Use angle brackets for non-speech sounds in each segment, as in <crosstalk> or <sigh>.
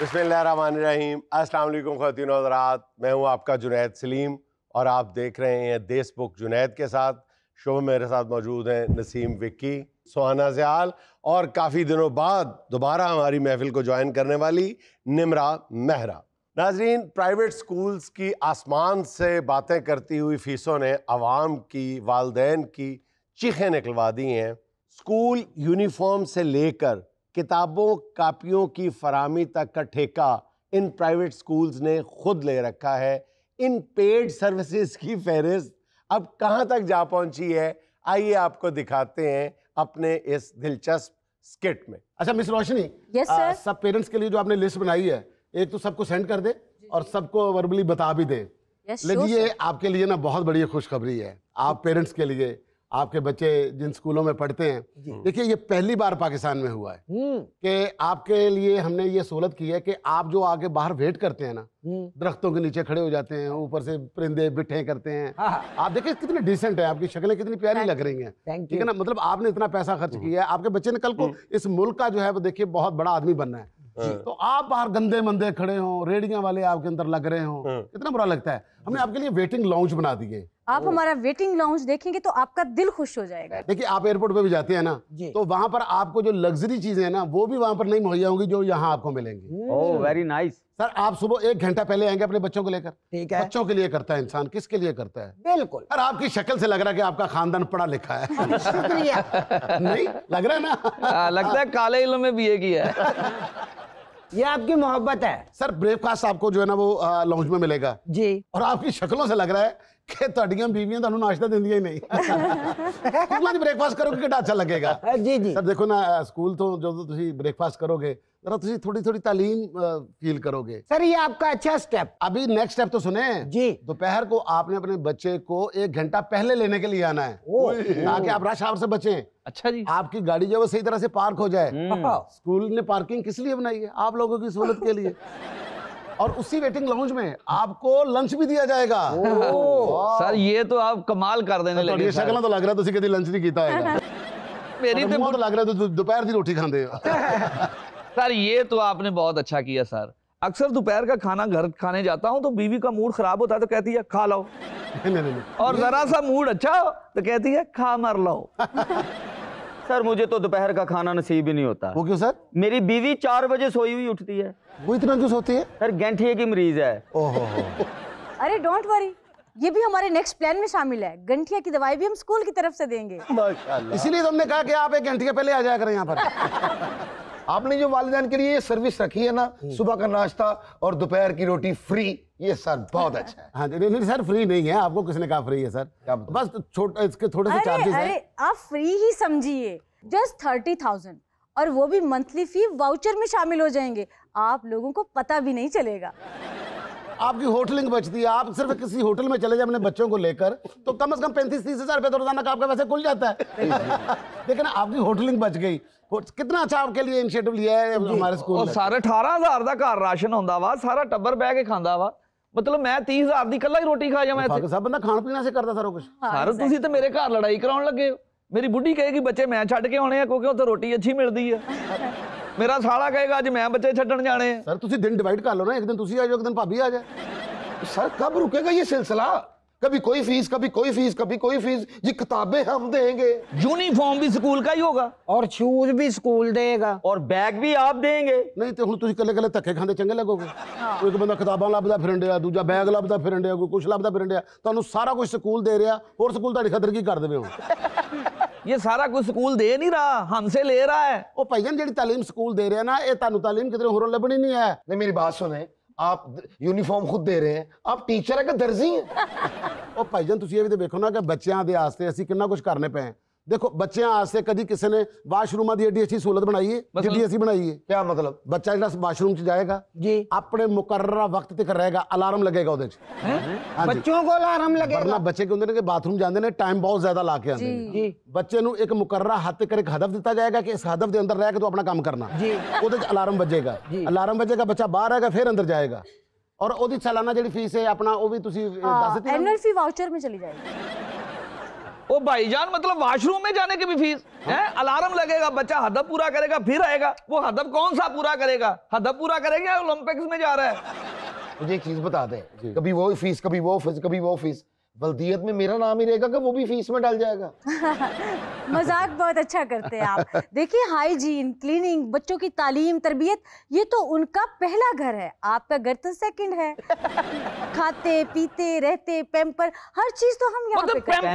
बसमीम अल्लाम खातिन हजरात मैं हूँ आपका जुनेद सलीम और आप देख रहे हैं देश बुक जुनेद के साथ शो मेरे साथ मौजूद हैं नसीम विक्की सुहाना जयाल और काफ़ी दिनों बाद दोबारा हमारी महफिल को ज्वाइन करने वाली निमरा मेहरा नाजरीन प्राइवेट स्कूल्स की आसमान से बातें करती हुई फीसों ने आवाम की वालदेन की चीखें निकलवा दी हैं स्कूल यूनिफॉर्म से लेकर किताबों कापियों की फरामी तक का ठेका इन प्राइवेट स्कूल्स ने खुद ले रखा है इन पेड सर्विसेज की फहरिस्त अब कहाँ तक जा पहुँची है आइए आपको दिखाते हैं अपने इस दिलचस्प स्किट में अच्छा मिस रोशनी yes, आ, सब पेरेंट्स के लिए जो आपने लिस्ट बनाई है एक तो सबको सेंड कर दे और सबको वर्बली बता भी दे yes, लेकिन sure, ये sir. आपके लिए ना बहुत बड़ी खुशखबरी है आप पेरेंट्स के लिए आपके बच्चे जिन स्कूलों में पढ़ते हैं देखिए ये पहली बार पाकिस्तान में हुआ है हम्म। कि आपके लिए हमने ये सहूलत की है कि आप जो आगे बाहर वेट करते हैं ना हम्म। दरख्तों के नीचे खड़े हो जाते हैं ऊपर से परिंदे बिठे करते हैं हाँ। आप देखिए कितने डिसेंट है आपकी शक्लें कितनी प्यारी लग रही है ठीक है ना मतलब आपने इतना पैसा खर्च हम्म। किया है आपके बच्चे ने कल को इस मुल्क का जो है वो देखिए बहुत बड़ा आदमी बनना है हाँ। तो आप बाहर गंदे मंदे खड़े हो रेडियां वाले आपके अंदर लग रहे हो हाँ। कितना बुरा लगता है हमने आपके लिए वेटिंग लॉन्च बना दिए आप हमारा वेटिंग लाउंज देखेंगे तो आपका दिल खुश हो जाएगा देखिए आप एयरपोर्ट पे भी जाते हैं ना तो वहाँ पर आपको जो लग्जरी चीजें हैं ना वो भी वहाँ पर नहीं मुहैया होंगी जो यहाँ आपको मिलेंगे oh very hmm. Nice sir आप सुबह एक घंटा पहले आएंगे अपने बच्चों को लेकर ठीक है बच्चों के लिए करता है इंसान किसके लिए करता है बिल्कुल और आपकी शक्ल से लग रहा है कि आपका खानदान पढ़ा लिखा है <laughs> <laughs> नहीं लग रहा है ना हाँ, लगता है काले इलम में भी की है <laughs> ये आपकी मोहब्बत है सर ब्रेकफास्ट आपको जो है ना वो लॉन्च में मिलेगा जी और आपकी शक्लों से लग रहा है ब्रेकफास्ट <laughs> करोगे अच्छा लगेगा जी जी देखो ना स्कूल तो जो ब्रेकफास्ट करोगे जरा तुझे थोड़ी थोड़ी तालीम फील करोगे सर ये आपका अच्छा स्टेप अभी नेक्स्ट स्टेप तो सुने जी दोपहर को आपने अपने बच्चे को एक घंटा पहले लेने के लिए आना है ताकि आप रश आवर से बचे अच्छा जी आपकी गाड़ी जो है वो सही तरह से पार्क हो जाए स्कूल हम्म। हाँ। ने पार्किंग किस लिए बनाई है आप लोगों की सहूलत के लिए <laughs> और उसी वेटिंग लाउंज में आपको लंच भी दिया जाएगा सर ये तो आप कमाल कर देने तो लगे तो शक्ल तो लग रहा है तुसी कभी लंच नहीं किया होगा <laughs> मेरी तो, तो लग रहा है दोपहर की रोटी खाते हो <laughs> सर ये तो आपने बहुत अच्छा किया सर अक्सर दोपहर का खाना घर खाने जाता हूँ तो बीवी का मूड खराब होता है तो कहती है खा लो नहीं, नहीं, नहीं। और जरा सा मूड अच्छा हो तो कहती है खा मर लो <laughs> सर मुझे तो दोपहर का खाना नसीब ही नहीं होता वो क्यों सर मेरी बीवी चार बजे सोई हुई उठती है वो इतना क्यों सोती है सर गेंठिए की मरीज है ओहो अरे डोंट वरी ये भी हमारे नेक्स्ट प्लान में शामिल है गंठिया की दवाई भी हम स्कूल की तरफ से देंगे इसीलिए तो हमने कहा कि आप एक घंटिया पहले आ जाया करें यहाँ पर <laughs> आपने जो वालदान के लिए ये सर्विस रखी है ना हम्म। सुबह का नाश्ता और दोपहर की रोटी फ्री ये सर बहुत <laughs> अच्छा है हाँ नहीं सर फ्री नहीं है आपको किसने कहा फ्री है सर बस छोटा इसके थोड़े से चार्जेस हैं आप फ्री ही समझिए जस्ट थर्टी थाउजेंड और वो भी मंथली फी वाउचर में शामिल हो जाएंगे आप लोगों को पता भी नहीं चलेगा आपकी होटलिंग बचती है आप सिर्फ किसी होटल में चले जाए अपने बच्चों को लेकर तो कम से कम पैंतीस तीस हजार रुपया तो रोजाना का आपका वैसे खुल जाता है <laughs> लेकिन आपकी होटलिंग बच गई कितना अच्छा आपके लिए इनिशिएटिव लिया है हमारे स्कूल सारे अठारह हजार का घर राशन होता वा सारा टब्बर बह के खाता वा मतलब मैं तीस हजार की कला ही रोटी खा जाऊ सब बंद खाण पीना से करता सारा कुछ सर तुम तो मेरे घर लड़ाई करा लगे मेरी बुढ़ी कहेगी बच्चे मैं छड़ के आने क्योंकि उतर रोटी अच्छी मिलती है <laughs> ਮੇਰਾ ਸਾਲਾ ਕਹੇਗਾ ਅੱਜ ਮੈਂ ਬੱਚੇ ਛੱਡਣ ਜਾਣੇ ਸਰ ਤੁਸੀਂ ਦਿਨ ਡਿਵਾਈਡ ਕਰ ਲਓ ਨਾ ਇੱਕ ਦਿਨ ਤੁਸੀਂ ਆ ਜਾਓ ਇੱਕ ਦਿਨ ਭਾਬੀ ਆ ਜਾਏ सर कब रुकेगा ये सिलसिला कभी कोई फीस कभी कोई फीस कभी कोई फीस ये किताबें हम देंगे यूनिफॉर्म भी स्कूल का ही होगा और शूज भी स्कूल देगा और बैग भी आप देंगे ਨਹੀਂ ਤੇ ਹੁਣ ਤੁਸੀਂ ਕੱਲੇ ਕੱਲੇ ਧੱਕੇ ਖਾਂਦੇ ਚੰਗੇ ਲੱਗੋਗੇ ਕੋਈ ਇੱਕ ਬੰਦਾ ਕਿਤਾਬਾਂ ਲੱਭਦਾ ਫਿਰਨ ਡਿਆ ਦੂਜਾ ਬੈਗ ਲੱਭਦਾ ਫਿਰਨ ਡਿਆ ਕੋਈ ਕੁਝ ਲੱਭਦਾ ਫਿਰਨ ਡਿਆ ਤੁਹਾਨੂੰ ਸਾਰਾ ਕੁਝ ਸਕੂਲ ਦੇ ਰਿਹਾ ਹੋਰ ਸਕੂਲ ਤੁਹਾਡੀ ਖਤਰ ਕੀ ਕਰ ਦੇਵੇ ਹੁਣ ये सारा कुछ स्कूल दे नहीं रहा हमसे ले रहा है ओ भैया जी तालीम स्कूल दे रहे ना यह तालीम कितने हो लभनी नहीं है नहीं मेरी बात सुने आप यूनिफॉर्म खुद दे रहे हैं आप टीचर है कि दर्जी हैं और <laughs> भाई तुम ये भी तो देखो ना कि बच्चों के वास्ते असं कि कुछ करने पे देखो बच्चे आज से कभी किसी ने वाशरूम दी एडी अच्छी सहूलत बनाई है डीडीएससी बनाई है क्या मतलब बच्चा ਜਿਹੜਾ ਵਾਸ਼ਰੂਮ ਚ ਜਾਏਗਾ ਜੀ ਆਪਣੇ ਮੁਕਰਰਾ ਵਕਤ ਤੱਕ ਰਹੇਗਾ ਅਲਾਰਮ ਲੱਗੇਗਾ ਉਹਦੇ ਚ ਬੱਚਿਆਂ ਕੋਲ ਅਲਾਰਮ ਲੱਗੇਗਾ ਵਰਨਾ ਬੱਚੇ ਕੀ ਹੁੰਦੇ ਨੇ ਕਿ ਬਾਥਰੂਮ ਜਾਂਦੇ ਨੇ ਟਾਈਮ ਬਹੁਤ ਜ਼ਿਆਦਾ ਲਾ ਕੇ ਆਉਂਦੇ ਨੇ ਜੀ ਬੱਚੇ ਨੂੰ ਇੱਕ ਮੁਕਰਰਾ ਹੱਦ ਤੱਕ ਇੱਕ ਹਦਫ ਦਿੱਤਾ ਜਾਏਗਾ ਕਿ ਇਸ ਹਦਫ ਦੇ ਅੰਦਰ ਰਹਿ ਕੇ ਤੂੰ ਆਪਣਾ ਕੰਮ ਕਰਨਾ ਜੀ ਉਹਦੇ ਚ ਅਲਾਰਮ ਵੱਜੇਗਾ ਅਲਾਰਮ ਵੱਜੇਗਾ ਬੱਚਾ ਬਾਹਰ ਆਏਗਾ ਫਿਰ ਅੰਦਰ ਜਾਏਗਾ ਔਰ ਉਹਦੀ ਸਾਲਾਨਾ ਜਿਹੜੀ ਫੀਸ ਹੈ ਆਪਣਾ ਉਹ ਵੀ ਤੁਸੀਂ ਦੱਸ ਦਿੱਤੀ ਐਨੂਅਲ ਫੀ ਵਾਊਚਰ ਮੇ ਚਲੀ ਜਾਏਗੀ वो भाईजान मतलब वॉशरूम में जाने की भी फीस हाँ? है अलार्म लगेगा बच्चा हदब पूरा करेगा फिर आएगा वो हदब कौन सा पूरा करेगा हदब पूरा करेगा ओलंपिक्स में जा रहा है मुझे एक चीज बता दे कभी वो फीस कभी वो फीस कभी वो फीस बल्दियत में मेरा नाम ही रहेगा कि वो भी फीस में डाल जाएगा <laughs> मजाक बहुत अच्छा करते हैं आप देखिए हाइजीन क्लीनिंग बच्चों की तालीम तरबियत ये तो उनका पहला घर है आपका घर तो सेकंड है <laughs> खाते पीते रहते पैम्पर हर चीज तो हम यहाँ मतलब पे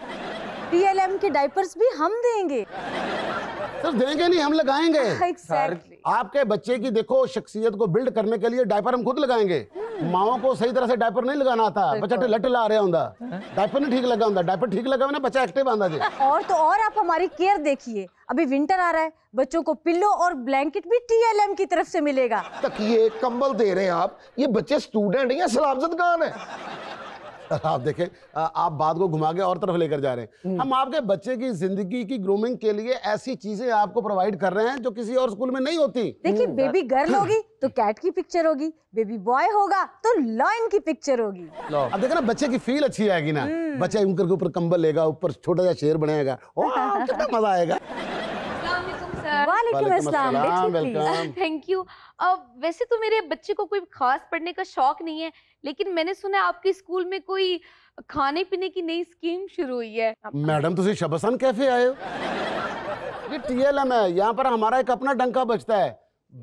हैं। पीएलएम के डायपर्स भी हम देंगे सिर्फ देंगे नहीं हम लगाएंगे <laughs> exactly. आपके बच्चे की देखो शख्सियत को बिल्ड करने के लिए डायपर हम खुद लगाएंगे माओ को सही तरह से डायपर नहीं लगाना आता बच्चा लट ला रहा होंगे डायपर नहीं ठीक लगा होंगे डायपर ठीक लगा ना बच्चा एक्टिव आंदा जी और तो और आप हमारी केयर देखिए अभी विंटर आ रहा है बच्चों को पिल्लो और ब्लैंकेट भी टीएलएम की तरफ से मिलेगा तक ये कंबल दे रहे हैं आप ये बच्चे स्टूडेंट या सलाबजत गान है <laughs> आप देखें आप बात को घुमा के और तरफ लेकर जा रहे हैं हम आपके बच्चे की जिंदगी की ग्रूमिंग के लिए ऐसी चीजें आपको प्रोवाइड कर रहे हैं जो किसी और स्कूल में नहीं होती देखिए बेबी हम्म, गर्ल हाँ। होगी तो कैट की पिक्चर होगी बेबी बॉय होगा तो लॉइन की पिक्चर होगी अब देखे ना बच्चे की फील अच्छी आएगी ना हम्म। बच्चा उनके ऊपर कंबल लेगा ऊपर छोटा सा शेर बनाएगा मजा आएगा थैंक यू वैसे तो मेरे बच्चे को कोई खास पढ़ने का शौक नहीं है लेकिन मैंने सुना आपके स्कूल में कोई खाने पीने की नई स्कीम शुरू हुई है मैडम तुम शबसन कैफे आए हो ये टीएलएम है यहाँ पर हमारा एक अपना डंका बचता है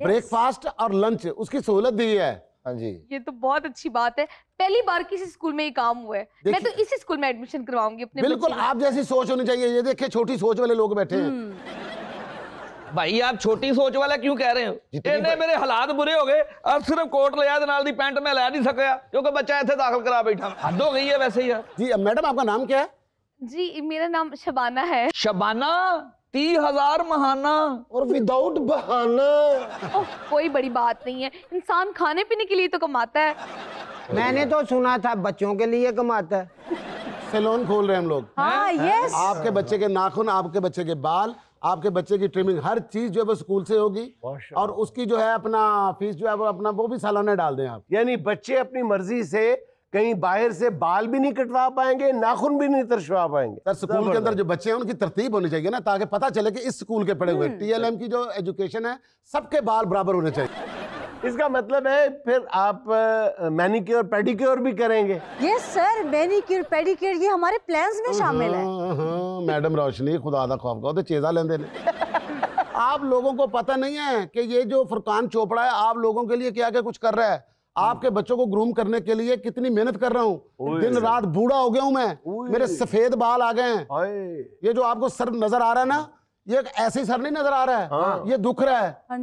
ब्रेकफास्ट और लंच उसकी सहूलत दी है हाँ जी ये तो बहुत अच्छी बात है पहली बार किसी स्कूल में ये काम हुआ है मैं तो इसी स्कूल में एडमिशन करवाऊंगी अपने बिल्कुल आप जैसी सोच होनी चाहिए ये देखिए छोटी सोच वाले लोग बैठे हैं हम्म। भाई आप छोटी सोच वाला क्यों कह रहे हो इतने मेरे हालात बुरे हो गए अब सिर्फ कोट ਲਿਆ ਦੇ नाल दी पैंट ਮੈਂ ਲੈ नहीं सकया क्योंकि बच्चा ਇੱਥੇ दाखिल करा बैठा हद हो गई है वैसे ही यार जी मैडम आपका नाम क्या है जी मेरा नाम शबाना है शबाना ती हजार महाना और विदाउट बहाना ओ, कोई बड़ी बात नहीं है इंसान खाने पीने के लिए तो कमाता है मैंने तो सुना था बच्चों के लिए कमाता है सैलून खोल रहे हम लोग हाँ, यस आपके बच्चे के नाखून आपके बच्चे के बाल आपके बच्चे की ट्रिमिंग हर चीज जो है वो स्कूल से होगी और उसकी जो है अपना फीस जो है वो अपना वो भी सालाना डाल दें आप यानी बच्चे अपनी मर्जी से कहीं बाहर से बाल भी नहीं कटवा पाएंगे नाखून भी नहीं तरशवा पाएंगे सर स्कूल के अंदर जो बच्चे हैं उनकी तरतीब होनी चाहिए ना ताकि पता चले कि इस स्कूल के पढ़े हुए टीएलएम हम्म। की जो एजुकेशन है सबके बाल बराबर होने चाहिए इसका मतलब है फिर आप मैनिक्योर पेडिक्योर भी करेंगे ये सर मैनिक्योर पेडिक्योर ये हमारे प्लान्स में शामिल है हम्म, हम्म, हम्म, मैडम रोशनी खुदा दा खौफ का तो चेजा लेंदे ने <laughs> आप लोगों को पता नहीं है कि ये जो फरकान चोपड़ा है आप लोगों के लिए क्या क्या कुछ कर रहा है आपके बच्चों को ग्रूम करने के लिए कितनी मेहनत कर रहा हूँ दिन रात बूढ़ा हो गया हूँ मैं मेरे सफेद बाल आ गए हैं ये जो आपको सर नजर आ रहा है ना ये ऐसे ही सर नहीं नजर आ रहा है हाँ। ये दुख रहा है हाँ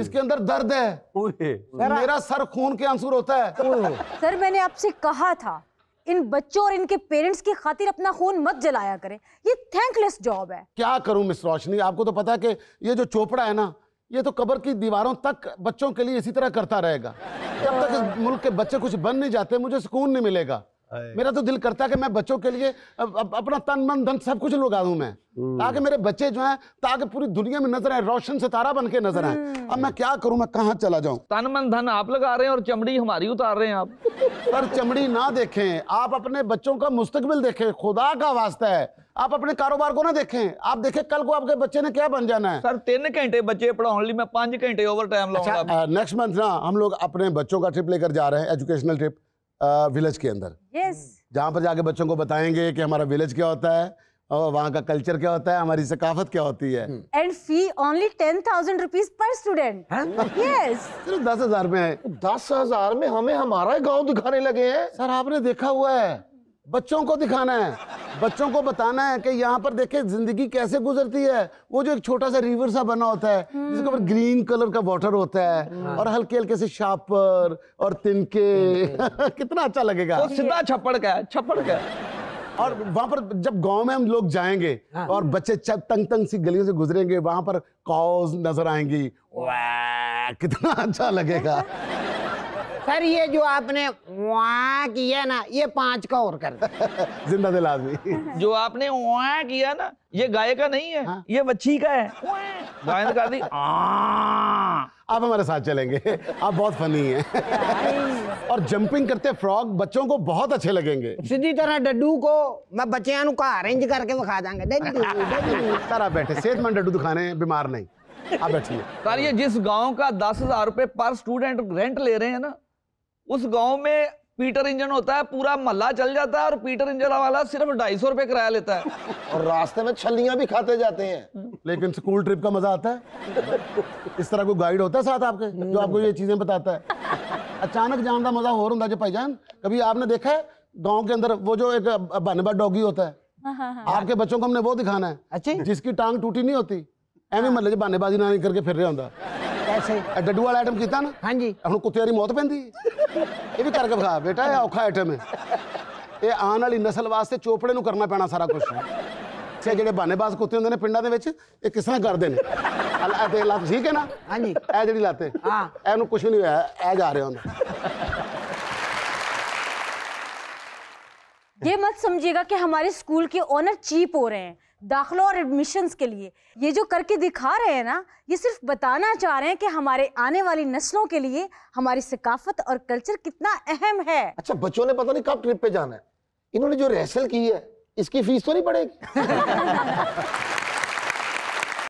इसके अंदर दर्द है सर, मेरा सर खून के आंसू होता है सर मैंने आपसे कहा था इन बच्चों और इनके पेरेंट्स की खातिर अपना खून मत जलाया करें ये थैंकलेस जॉब है क्या करूं मिस रोशनी आपको तो पता है कि ये जो चोपड़ा है ना ये तो कब्र की दीवारों तक बच्चों के लिए इसी तरह करता रहेगा जब तक इस मुल्क के बच्चे कुछ बन नहीं जाते मुझे सुकून नहीं मिलेगा मेरा तो दिल करता है कि मैं बच्चों के लिए अब अपना तन मन धन सब कुछ लगा दूं मैं हम्म। ताकि मेरे बच्चे जो हैं ताकि पूरी दुनिया में नजर आए रोशन सितारा बन के नजर आए हम्म। अब मैं क्या करूं मैं कहाँ चला जाऊं तन मन धन आप लगा रहे हैं और चमड़ी हमारी उतार रहे हैं आप पर चमड़ी ना देखें आप अपने बच्चों का मुस्तकबिल देखें खुदा का वास्ता है आप अपने कारोबार को ना देखें आप देखें कल को आपके बच्चे ने क्या बन जाना है सर तीन घंटे बच्चे पढ़ाने लिए मैं पांच घंटे ओवर टाइम नेक्स्ट मंथ ना हम लोग अपने बच्चों का ट्रिप लेकर जा रहे हैं एजुकेशनल ट्रिप विलेज के अंदर yes. जहाँ पर जाके बच्चों को बताएंगे कि हमारा विलेज क्या होता है और वहाँ का कल्चर क्या होता है हमारी सकाफत क्या होती है and fee only ten thousand rupees per student yes सिर्फ दस हजार में है दस हजार में हमें हमारा गांव दिखाने लगे हैं सर आपने देखा हुआ है बच्चों को दिखाना है बच्चों को बताना है कि यहाँ पर देखे जिंदगी कैसे गुजरती है वो जो एक छोटा सा रिवर सा बना होता है जिसके ऊपर ग्रीन कलर का वाटर होता है hmm. और हल्के हल्के से शापर और तिनके <laughs> कितना अच्छा लगेगा सीधा छप्पड़ का छपड़ छप्पड़ का और वहां पर जब गांव में हम लोग जाएंगे हाँ। और बच्चे तंग तंग सी गलियों से गुजरेंगे वहां पर कॉज नजर आएंगी कितना अच्छा लगेगा सर ये जो आपने वहाँ किया ना ये पांच का और कर <laughs> जिंदा दिल आदमी जो आपने वहाँ किया ना ये गाय का नहीं है हा? ये बच्ची का है गाय ने कर दी आप हमारे साथ चलेंगे आप बहुत फनी हैं <laughs> और जंपिंग करते फ्रॉग बच्चों को बहुत अच्छे लगेंगे सीधी तरह डड्डू को मैं बच्चे का अरेंज करके दिखा देंगे सर आप बैठे सेहतमंद डड्डू दिखाने बीमार नहीं आप बैठिए सर ये जिस गांव का दस हजार रुपए पर स्टूडेंट रेंट ले रहे हैं ना उस गांव में पीटर इंजन होता है पूरा मल्ला चल जाता है और पीटर इंजन वाला सिर्फ ढाई सौ रुपए किराया लेता है और रास्ते में छलियां भी खाते जाते हैं लेकिन स्कूल ट्रिप का मजा आता है इस तरह कोई गाइड होता है साथ आपके जो आपको ये चीजें बताता है अचानक जान का मजा हो रहा भाई जान कभी आपने देखा है गाँव के अंदर वो जो एक बनबा डॉगी होता है हाँ, हाँ, हाँ। आपके बच्चों को हमने वो दिखाना है अच्छा जिसकी टांग टूटी नहीं होती ਐਵੇਂ ਮੱਲੇ 'ਚ ਬਾਨੇਬਾਜ਼ੀ ਨਾਲ ਨਹੀਂ ਕਰਕੇ ਫਿਰ ਰਿਹਾ वाला आइटम ਡੱਡੂ ना हाँ जी हम ਹਾਂਜੀ मौत ਕੁੱਤੇ ये भी करके दिखा बेटा ये औखा आइटम है ये आने वाली नस्ल वास्ते चोपड़े को करना पैना सारा कुछ से जो बानेबाज कुत्ते होंगे पिंड किस तरह करते हैं ठीक है ना हाँ जी ए जी लत है कुछ नहीं हो जा रहा हूँ ये मत समझिएगा कि हमारे स्कूल के ओनर चीप हो रहे हैं दाखिलों और एडमिशन के लिए ये जो करके दिखा रहे हैं ना ये सिर्फ बताना चाह रहे हैं कि हमारे आने वाली नस्लों के लिए हमारी सकाफत और कल्चर कितना अहम है अच्छा बच्चों ने पता नहीं कब ट्रिप पे जाना है इन्होंने जो रिहर्सल की है इसकी फीस तो नहीं पड़ेगी <laughs>